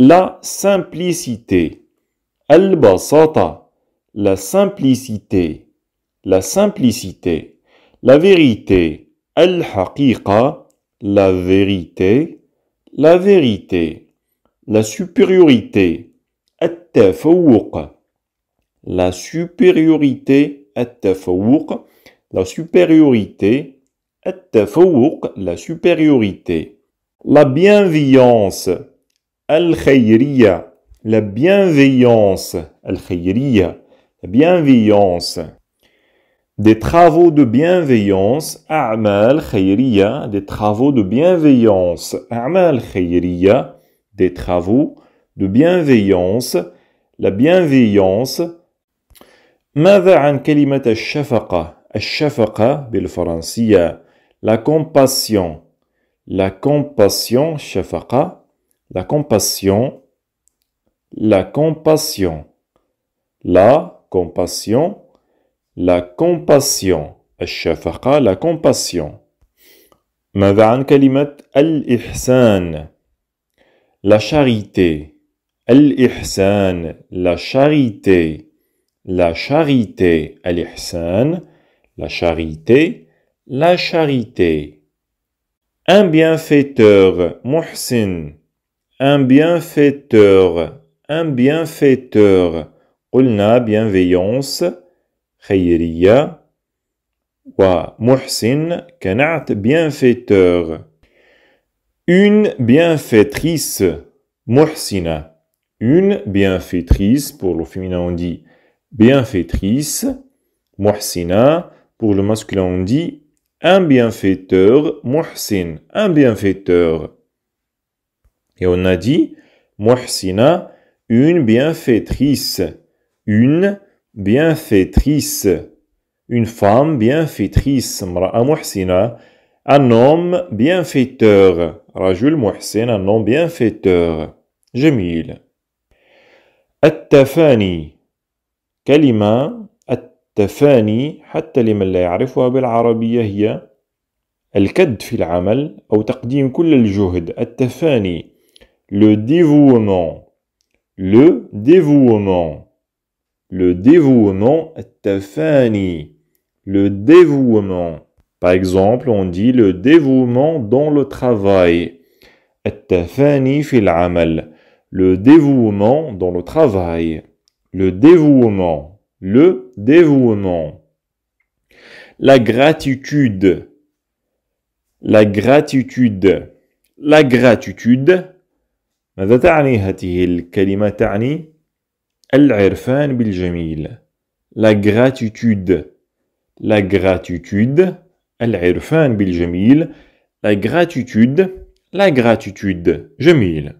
La simplicité. Al-basata. La simplicité. La simplicité. La vérité. Al-haqiqa. La vérité. La vérité. La supériorité. At-tafawuq. La supériorité. At-tafawuq. La supériorité. At-tafawuq. La supériorité. La bienveillance al la bienveillance, al la bienveillance, des travaux de bienveillance, A'mal Khayriya, des travaux de bienveillance, A'mal Khayriya, des travaux de bienveillance, la bienveillance, ماذا عن al bel la compassion la compassion shafaqa la compassion, la compassion, la compassion, la compassion, la compassion. ماذا عن كلمة الإحسان؟ La charité, الإحسان, la charité, la charité, الإحسان, la charité, la charité. Un bienfaiteur, محسن, un bienfaiteur, un bienfaiteur. قلنا bienveillance wa muhsin, kanat bienfaiteur. Une bienfaitrice muhsina. Une bienfaitrice pour le féminin on dit bienfaitrice muhsina. pour le masculin on dit un bienfaiteur muhsin. un bienfaiteur Et on a dit Mohsina, une bienfaitrice, une bienfaitrice, une femme bienfaitrice, Mra'a Mohsina, un homme bienfaiteur, Rajul Mohsin, un homme bienfaiteur, Jamil. التفاني كلمة التفاني حتى لمن لا يعرفها بالعربية هي الكد في العمل أو تقديم كل الجهد التفاني le dévouement, le dévouement, le dévouement fini. le dévouement. Par exemple, on dit le dévouement dans le travail, est fini. amal, le dévouement dans le travail, le dévouement, le dévouement. La gratitude, la gratitude, la gratitude ماذا تعني هذه الكلمة تعني العرفان la gratitude la gratitude العرفان بالجميل la gratitude la gratitude جميل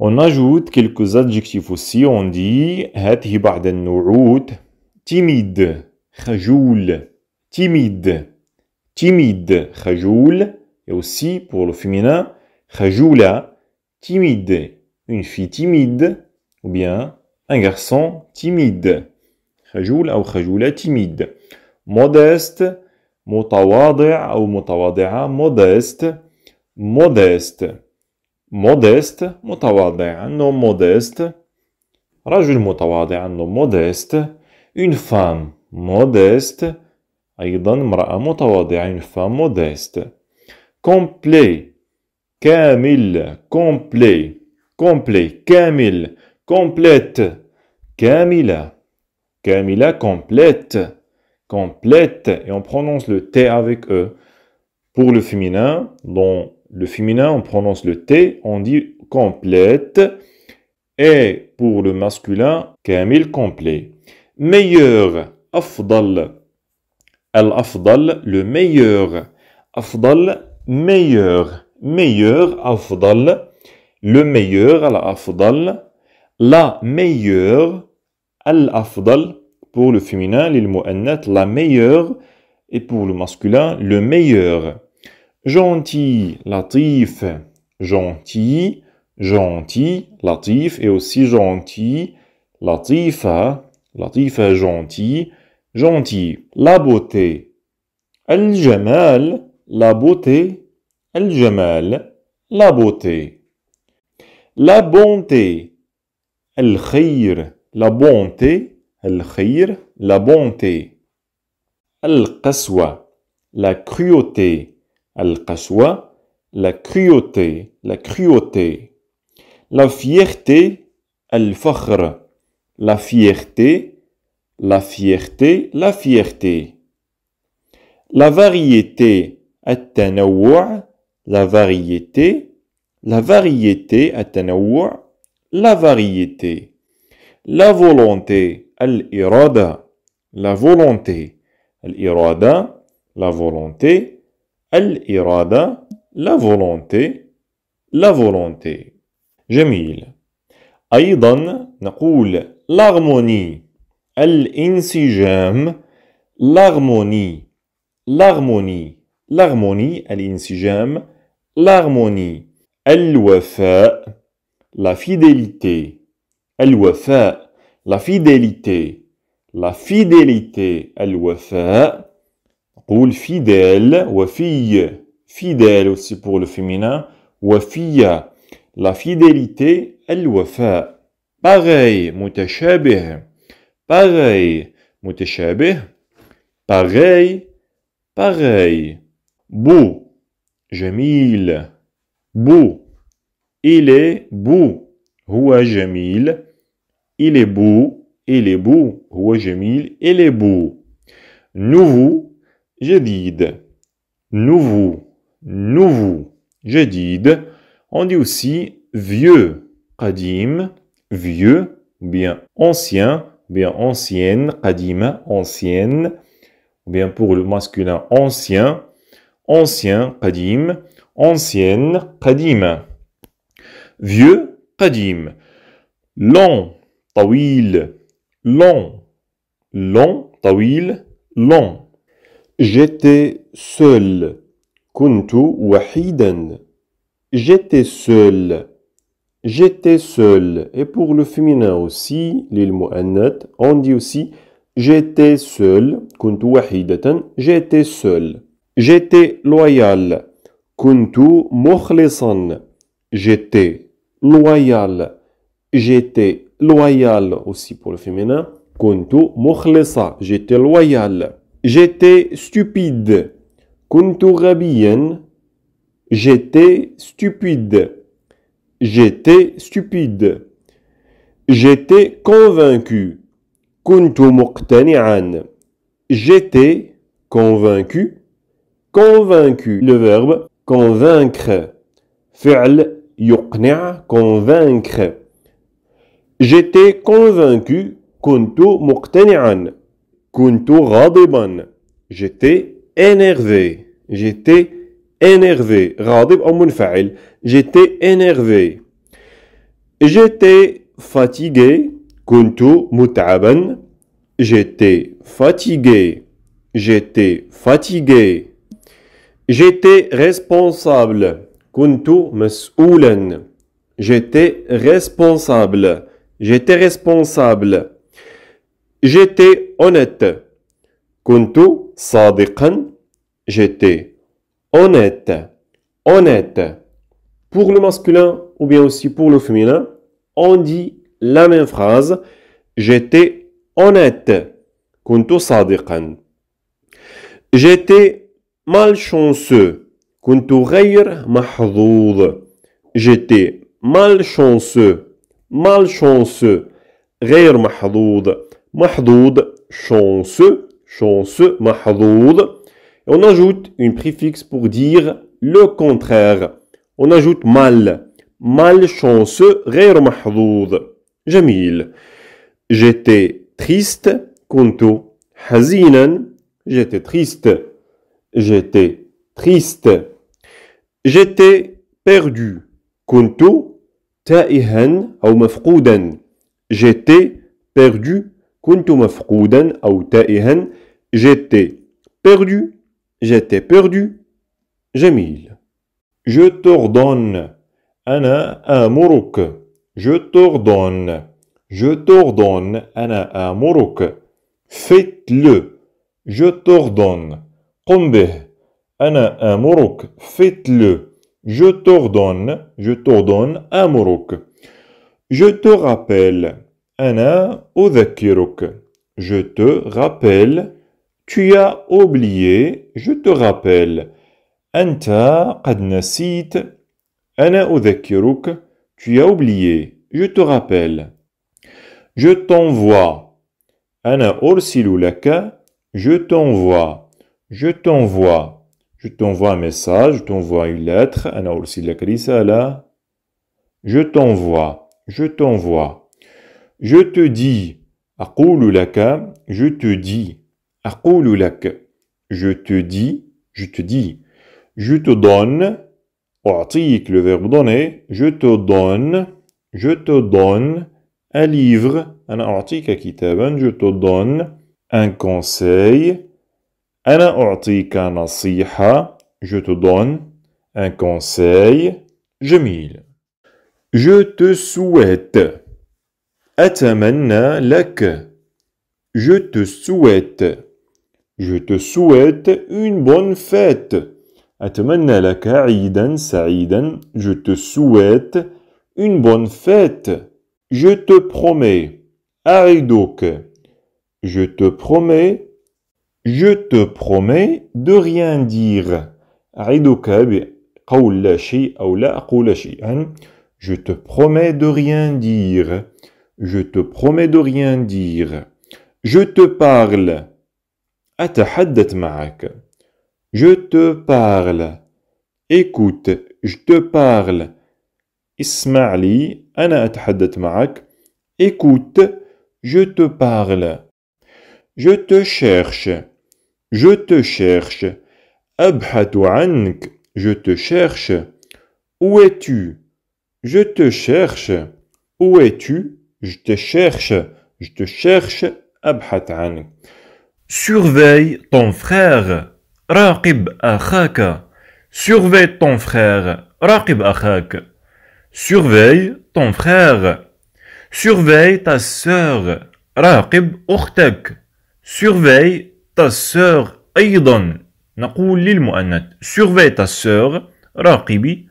On ajoute quelques adjectifs aussi, on dit هذه بعد النعود timide خجول timide timide et aussi pour le féminin خجوله timide. Une fille timide ou bien un garçon timide. خجول ou modeste, timide. Modeste, متواضع ou متواضعة modeste, modeste. Modeste, متواضع, non modeste. Rajoul متواضع, non modeste. Une femme modeste. أيضا امرأة متواضعة, une femme modeste. Complet. Camille complet, complet, Camille complète, Camille Kamila, complète, complète, et on prononce le T avec E. Pour le féminin, dans le féminin, on prononce le T, on dit complète, et pour le masculin, Camille complet. Meilleur, afdal, al-afdal, le meilleur, afdal, meilleur meilleur, afdal, le meilleur, al-afdal, la meilleure, al-afdal, pour le féminin, l'il la meilleure, et pour le masculin, le meilleur. Gentil, latif, gentil, gentil, latif, et aussi gentil, latifa, latifa, gentil, gentil. La beauté, al-jamal, la beauté, الجمال la beauté la bonté الخير la bonté الخير la bonté القسوة la cruauté القسوة la cruauté la cruauté la fierté الفخر la fierté la fierté la fierté la variété التنوع la variété, la variété, la variété, la volonté, elle irada la volonté, elle irada la volonté, elle irada la volonté, la volonté. جميل. nous نقول l'harmonie, الانسجام, l'harmonie, l'harmonie, l'harmonie, الانسجام, l'harmonie. Al-wafa, la fidélité. Al-wafa, la fidélité. La fidélité. al ou le fidèle, ou fille, Fidèle aussi pour le féminin. ou fille. La fidélité. Al-wafa. Pareil, mutashabih. Pareil, mutashabih. Pareil, pareil. Beau jamil. Beau. Il est beau. Huwa jamil. Il est beau. Il est beau. Huwa jamil. Il est beau. Nouveau. Jadid. Nouveau. Nouveau. Jadid. On dit aussi vieux. Kadim. Vieux. Bien ancien. Bien ancienne. Kadima. Ancienne. bien pour le masculin ancien ancien qadim, ancienne Padim vieux qadim, long tawil, long, long tawil, long. J'étais seul, kuntu wahidan. J'étais seul. J'étais seul. Et pour le féminin aussi, anat on dit aussi j'étais seul, kuntu wahidatan, j'étais seul. J'étais loyal. Kuntu J'étais loyal. J'étais loyal aussi pour le féminin. Kuntu J'étais loyal. J'étais stupide. Kuntu J'étais stupide. J'étais stupide. J'étais convaincu. Kuntu muqtani'an. J'étais convaincu convaincu. Le verbe convaincre. Fi'l yuqni'a, convaincre. J'étais convaincu. Kuntu muqtani'an. J'étais énervé. J'étais énervé. en J'étais énervé. J'étais fatigué. Kuntu mut'aban. J'étais fatigué. J'étais fatigué. J'étais responsable. Kuntu mas'oulan. J'étais responsable. J'étais responsable. J'étais honnête. Kuntu sadiqan. J'étais honnête. Honnête. Pour le masculin ou bien aussi pour le féminin, on dit la même phrase. J'étais honnête. Kuntu sadiqan. J'étais malchanceux. Kuntu ghayr mahdoud. J'étais malchanceux. Malchanceux. Ghayr mahdoud. Mahdoud, chanceux. Chanceux, mahdoud. on ajoute une préfixe pour dire le contraire. On ajoute mal. Malchanceux, ghayr mahdoud. Jamil. J'étais triste. Kuntu hazinan. J'étais triste. J'étais triste. J'étais perdu. Kuntu ta'ihan ou J'étais perdu. Kuntu mafqoudan ou taihan. J'étais perdu. J'étais perdu. Jamil. Je t'ordonne. Ana amuruk. Je t'ordonne. Je t'ordonne. Ana amuruk. Faites-le. Je t'ordonne. Qombeh. Ana amuruk. Faites-le. Je t'ordonne. Je t'ordonne. Amuruk. Je te rappelle. Ana udhakiruk. Je te rappelle. Tu as oublié. Je te rappelle. Anta qad nasit. Ana Tu as oublié. Je te rappelle. Je t'envoie. Anna ursilu Je t'envoie je t'envoie. Je t'envoie un message, je t'envoie une lettre, je t'envoie, je t'envoie. Je te dis, je te dis, je te dis, je te dis, je te donne, le verbe donner, je te donne, je te donne un livre, je te donne un conseil, Ana je te donne un conseil, jamil. Je te souhaite. Atamanna lak. Je te souhaite. Je te souhaite une bonne fête. Atamanna lak Je te souhaite une bonne fête. Je te promets. Aidok. Je te promets je te promets de rien dire. Je te promets de rien dire. Je te promets de rien dire. Je te parle. Je te parle. Écoute, je te parle. Ismali Écoute, je te parle. Je te cherche. Je te cherche. Abhatu Je te cherche. Où es-tu? Je te cherche. Où es-tu? Je te cherche. Je te cherche. Abhat ank. Surveille ton frère. Raqib Surveille ton frère. Raqib Surveille ton frère. Surveille ta sœur. Raqib ukhtak. Surveille ta soeur aïdon, نقول للمؤنث surveille ta sœur راقبي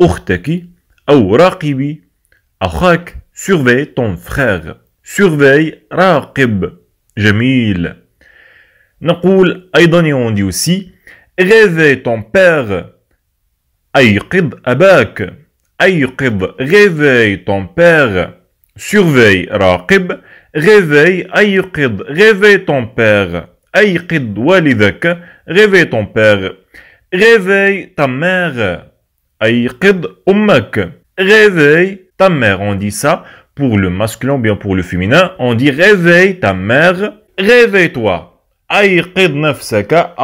اختك aou راقبي اخاك surveille ton frère surveille راقب جميل نقول ايضا dit aussi réveille ton père أيقظ abak, réveille ton père surveille راقب réveille أيقظ réveille ton père أيقظ walidak, réveille ton père réveille ta mère أيقظ ummak réveille ta mère on dit ça pour le masculin ou bien pour le féminin on dit réveille ta mère réveille-toi nafsaka,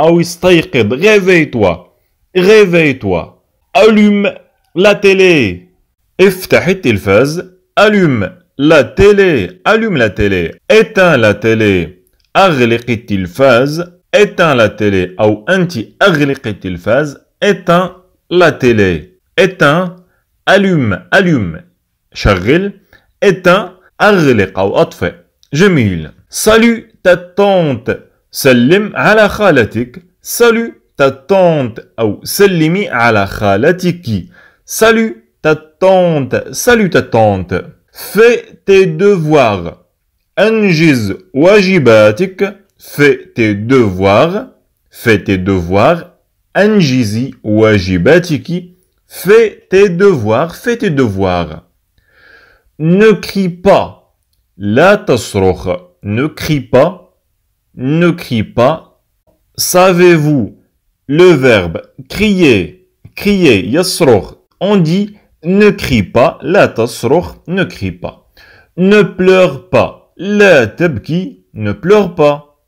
réveille-toi réveille-toi allume la télé allume la télé allume la télé éteins la télé Agrélekitil phase, éteint la télé, ou anti, agrélekitil phase, éteint la télé, éteint, allume, allume, charrel, éteint, agrélek, ou atfe, j'aime Salut, ta tante, salim, à la khalatik, salut, ta tante, ou, salimi, à la khalatiki, salut, ta tante, salut, ta tante, fais tes devoirs. Anjiz wajibatik, fais tes devoirs, fais tes devoirs. Anjizi wajibatiki, fais tes devoirs, fais tes devoirs. Ne crie pas, la tasroch, ne crie pas, ne crie pas. Savez-vous le verbe crier, crier, yasroch, on dit ne crie pas, la tasroch, ne crie pas. Ne pleure pas. Le tabki ne pleure pas.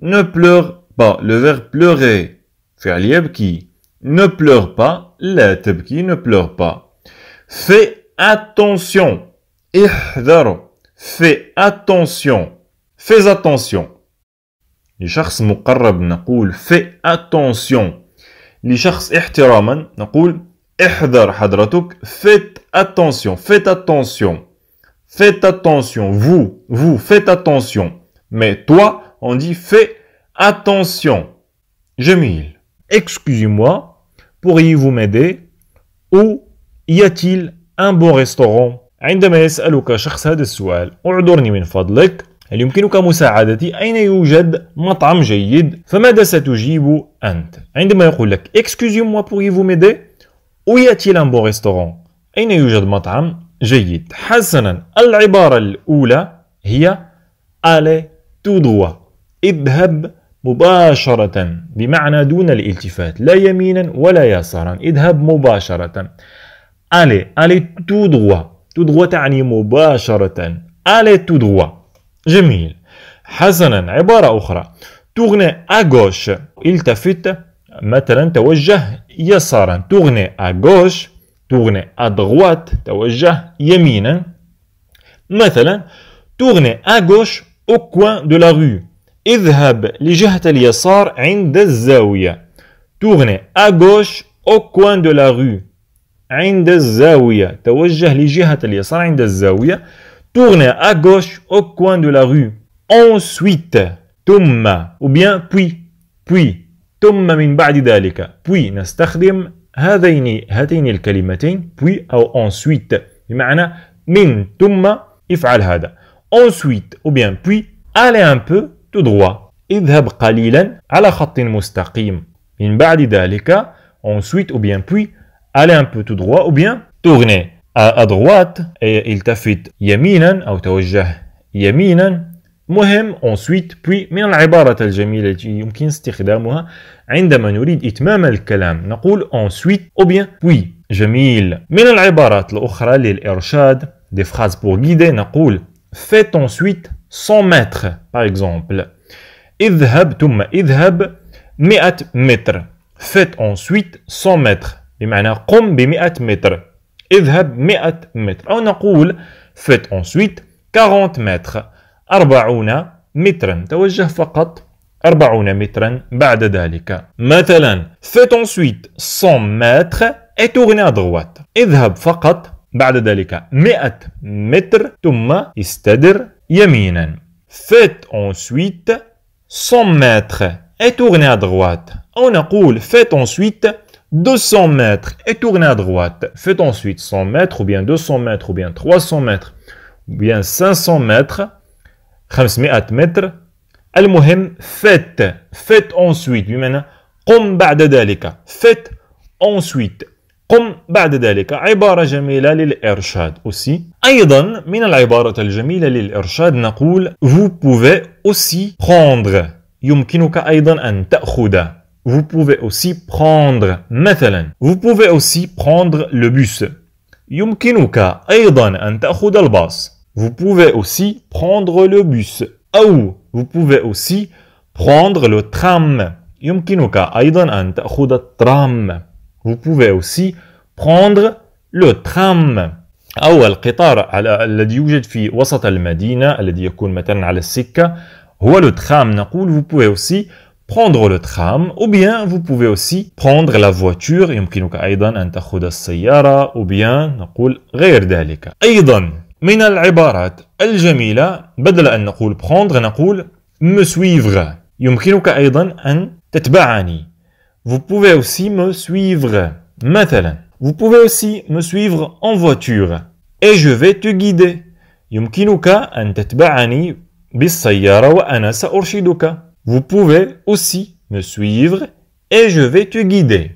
Ne pleure pas. Le verbe pleurer. Fais yabki. Ne pleure pas. Le tabki ne pleure pas. Fais attention. احذر. Fais attention. Fais attention. لشخص muqarrab naqul. fais attention. لشخص ihtiraman naqul. احذر hadratuk. faites attention faites attention faites attention. Vous, vous, faites attention. Mais toi, on dit fais attention. Jamil, excusez-moi, pourriez-vous m'aider Où y a-t-il un bon restaurant عندما يسألك شخص هذا السؤال اعذرني من فضلك هل يمكنك مساعدتي أين يوجد مطعم جيد؟ فماذا ستجيب أنت؟ عندما يقول لك excusez-moi pourriez-vous m'aider؟ où y a-t-il un bon restaurant؟ أين يوجد مطعم جيد حسنا العبارة الأولى هي allez tout droit اذهب مباشرة بمعنى دون الالتفات لا يمينا ولا يسارا اذهب مباشرة allez allez tout droit tout droit تعني مباشرة allez tout droit جميل حسنا عبارة أخرى تغني à gauche التفت مثلا توجه يسارا تغني à gauche tourner à droite, توجه يمينا. مثلا tourner à gauche au coin de la rue. اذهب لجهة اليسار عند الزاوية. tourner à gauche au coin de la rue. عند الزاوية. توجه لجهة اليسار عند الزاوية. tourner à gauche au coin de la rue. Ensuite, tomma, ou bien puis. puis. ثم min بعد ذلك. puis نستخدم هذين هاتين الكلمتين بوي او اون انسويت بمعنى من ثم افعل هذا اون انسويت او بيان بوي الي ان بو تو دوا اذهب قليلا على خط مستقيم من بعد ذلك اون انسويت او بيان بوي الي ان بو تو دوا او بيان تورني ا دروات التفت يمينا او توجه يمينا مهم ensuite puis من العبارة الجميلة التي يمكن استخدامها عندما نريد إتمام الكلام نقول ensuite أو bien puis جميل من العبارات الأخرى للإرشاد des phrases pour guider نقول fait ensuite 100 mètres par exemple اذهب ثم اذهب 100 متر fait ensuite 100 متر بمعنى قم ب 100 متر اذهب 100 متر أو نقول fait ensuite 40 متر 40 مترا توجه فقط 40 مترا بعد ذلك مثلا fait ensuite 100 mètres et tourne à droite اذهب فقط بعد 100 fait ensuite 100 m et tourne à droite on نقول fait ensuite 200 mètres et tourne à droite. fait ensuite 100 mètres ou bien 200 mètres ou bien 300 mètres ou bien 500 mètres 500 متر المهم فات فات اونسويت بمعنى قم بعد ذلك فات اونسويت قم بعد ذلك عبارة جميلة للإرشاد aussi أيضا من العبارة الجميلة للإرشاد نقول vous pouvez aussi prendre يمكنك أيضا أن تأخذ vous pouvez aussi prendre مثلا vous pouvez aussi prendre le bus يمكنك أيضا أن تأخذ الباص Vous pouvez aussi prendre le bus. Ou vous pouvez aussi prendre le tram. يمكنك الترام. Vous pouvez aussi prendre le tram. أو القطار على الذي يوجد في وسط المدينة الذي يكون مثلا على السكة هو لو ترام نقول vous pouvez aussi prendre le tram ou bien vous pouvez aussi prendre la voiture يمكنك أيضا أن تأخذ السيارة ou bien نقول غير ذلك أيضا من العبارات الجميلة بدل أن نقول prendre نقول me suivre يمكنك أيضا أن تتبعني Vous pouvez aussi me suivre مثلا Vous pouvez aussi me suivre en voiture et je vais te guider يمكنك أن تتبعني بالسيارة وأنا سأرشدك Vous pouvez aussi me suivre et je vais te guider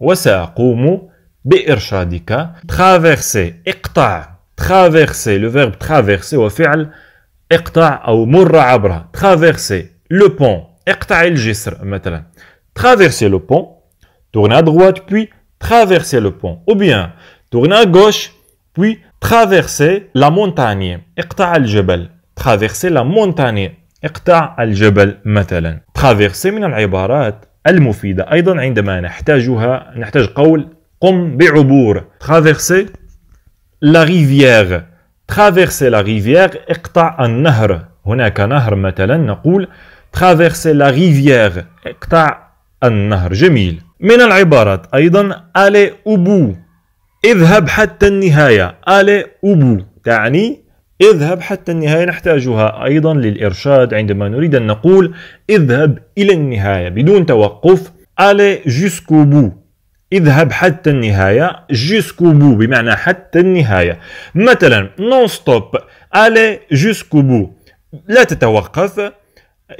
وسأقوم بإرشادك traverser اقطع traverser le verbe traverser au فعل اقطع أو مر عبرها traverser le pont اقطع الجسر مثلا traverser le pont tourner à droite puis traverser le pont ou bien tourner à gauche puis traverser la montagne اقطع الجبل traverser la montagne اقطع الجبل مثلا traverser من العبارات المفيدة أيضا عندما نحتاجها نحتاج قول قم بعبور traverser لا rivière traverser la rivière اقطع النهر هناك نهر مثلا نقول traverser la rivière اقطع النهر جميل من العبارات أيضا الي au bout اذهب حتى النهاية الي au bout تعني اذهب حتى النهاية نحتاجها أيضا للإرشاد عندما نريد أن نقول اذهب إلى النهاية بدون توقف الي jusqu'au bout اذهب حتى النهاية jusqu'au bout بمعنى حتى النهاية مثلا non stop allez jusqu'au bout لا تتوقف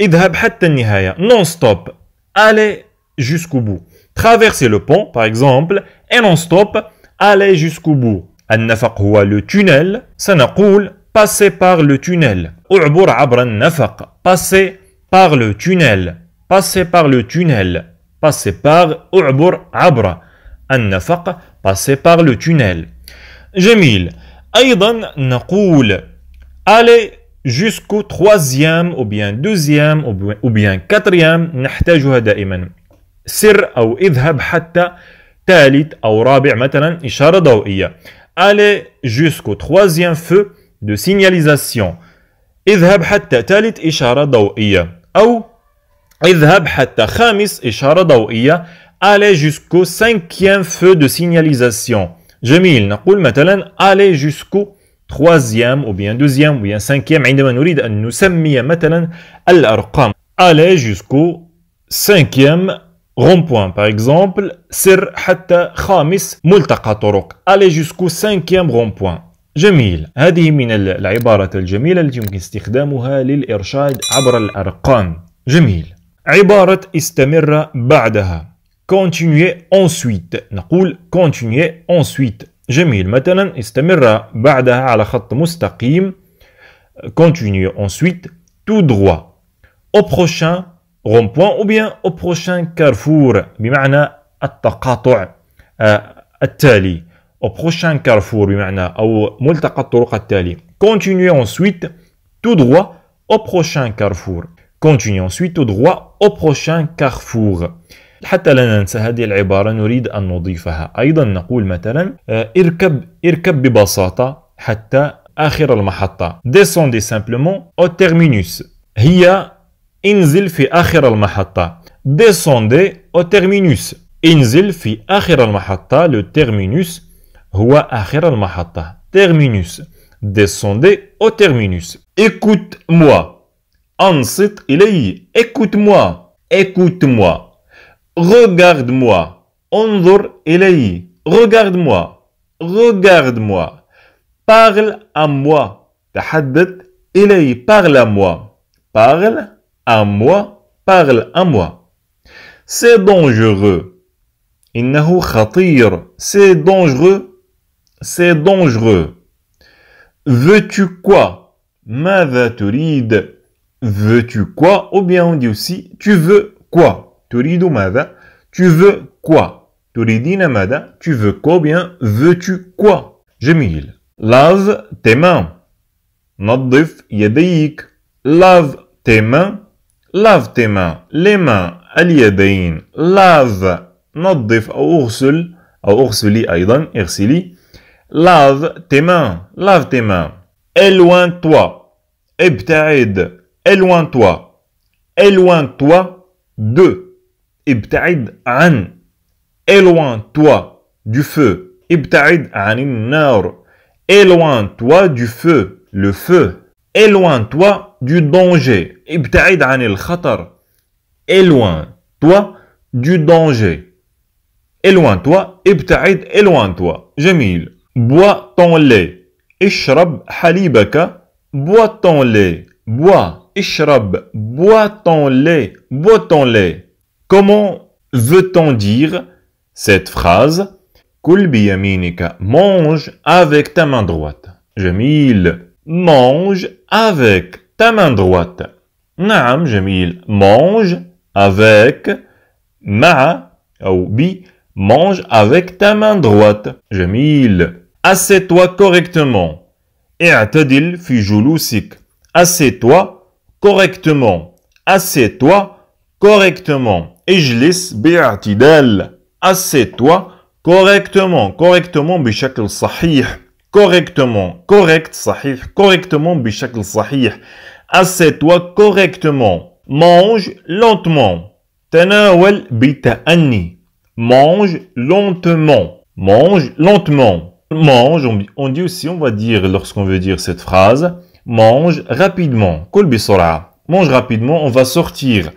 اذهب حتى النهاية non stop allez jusqu'au bout traverser le pont par exemple et non stop allez jusqu'au bout النفق هو le tunnel سنقول passer par le tunnel اعبر عبر nafak passer par le tunnel passer par le tunnel passer par اعبر عبر النفق passer par le tunnel جميل أيضا نقول allez jusqu'au troisième ou bien deuxième ou bien quatrième نحتاجها دائما سر أو اذهب حتى ثالث أو رابع مثلا إشارة ضوئية allez jusqu'au troisième feu de signalisation اذهب حتى ثالث إشارة ضوئية أو اذهب حتى خامس إشارة ضوئية allez jusqu'au cinquième feu de signalisation جميل نقول مثلا allez jusqu'au troisième ou bien deuxième ou bien cinquième عندما نريد أن نسمي مثلا الأرقام allez jusqu'au cinquième rond-point par exemple سر حتى خامس ملتقى طرق allez jusqu'au cinquième rond-point جميل هذه من العبارة الجميلة التي يمكن استخدامها للإرشاد عبر الأرقام جميل عبارة استمر بعدها continuer ensuite نقول continuer ensuite جميل مثلا استمر بعدها على خط مستقيم continue ensuite tout droit au prochain rond-point ou bien au prochain carrefour بمعنى التقاطع التالي au prochain carrefour بمعنى أو ملتقى الطرق التالي continue ensuite tout droit au prochain carrefour Continue ensuite au droit au prochain carrefour. حتى لا ننسى هذه العبارة نريد أن نضيفها أيضا نقول مثلا اركب اركب ببساطة descendez simplement au terminus هي انزل في آخر المحطة descendez au terminus انزل في آخر المحطة le terminus هو آخر المحطة terminus descendez au terminus écoute-moi Ansit est Écoute-moi. Écoute-moi. Regarde-moi. il est Regarde-moi. Regarde-moi. Parle à moi. Tahaddat ilayhi. Parle à moi. Parle à moi. Parle à moi. C'est dangereux. Innahu khatir. C'est dangereux. C'est dangereux. Veux-tu quoi? veux-tu quoi Ou bien on dit aussi tu veux quoi Turidu mada Tu veux quoi Turidina Tu veux quoi bien veux-tu quoi Jamil. Lave tes mains. نظف يديك. Lave tes mains. Lave tes mains. Les mains. yadayin. »« Lave. نظف أو اغسل أو اغسلي Lave tes mains. Lave tes mains. Éloigne-toi. ابتعد éloigne-toi, éloigne-toi de, ibta'id an, éloigne-toi du feu, ibta'id anin éloigne-toi du feu, le feu, éloigne-toi du danger, anil khatar, éloigne-toi du danger, éloigne-toi, éloigne-toi, Jamil, bois ton lait, ishrab halibaka, bois ton lait, bois Ishrab, bois ton lait, lait. Comment veut-on dire cette phrase Kulbi mange avec ta main droite. Jamil, mange avec ta main droite. Naam, Jamil, mange avec ma ou bi, mange avec ta main droite. Jamil, assieds-toi correctement. Et atadil fi Assieds-toi correctement. Assieds-toi correctement. assez bi'atidal. toi correctement. Correctement Correctement. Correct sahih, Correctement bishakl toi correctement. Mange lentement. Mange lentement. Mange lentement. Mange, on dit aussi, on va dire, lorsqu'on veut dire cette phrase, mange rapidement. Mange rapidement, on va sortir.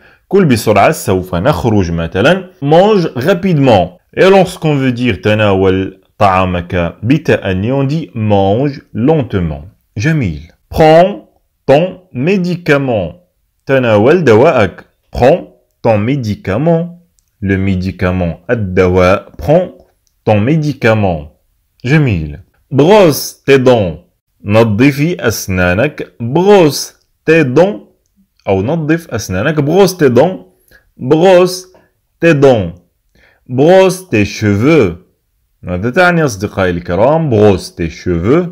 Mange rapidement. Et lorsqu'on veut dire on dit mange lentement. Jamil. Prends ton médicament. تناول Prends ton médicament. Le médicament prend Prends ton médicament. Jamil. Brosse tes dents. نظفي أسنانك بغوس تي دون أو نظف أسنانك بغوس تي دون بغوس تي دون بغوس تي شوفو ماذا تعني أصدقائي الكرام بغوس تي شوفو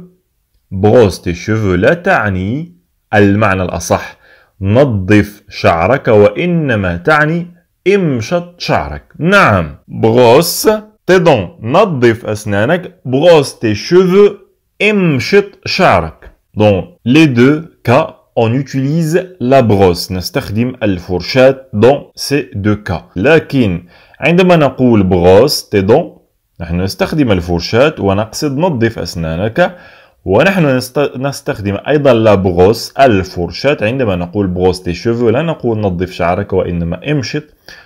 بغوس تي شوفو لا تعني المعنى الأصح نظف شعرك وإنما تعني امشط شعرك نعم بغوس تي دون نظف أسنانك بغوس تي شوفو امشط شعرك دون لي دو كا اون يوتيليز لا بروس نستخدم الفرشاة دون سي دو كا لكن عندما نقول بروس تي دون نحن نستخدم الفرشاة ونقصد نظف أسنانك ونحن نستخدم أيضا لا بروس الفرشاة عندما نقول بروس تي شوفو لا نقول نظف شعرك وإنما امشط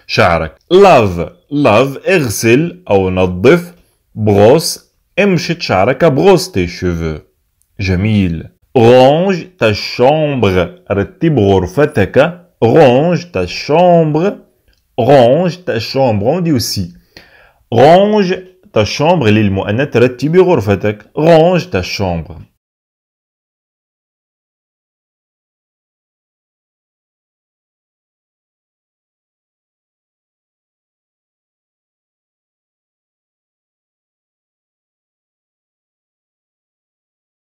شعرك لاف لاف اغسل أو نظف بروس Emshit tes cheveux. Jamil. Range ta chambre. Rattib Range ta chambre. Range ta chambre. On dit aussi. Range ta chambre. L'île Range ta chambre.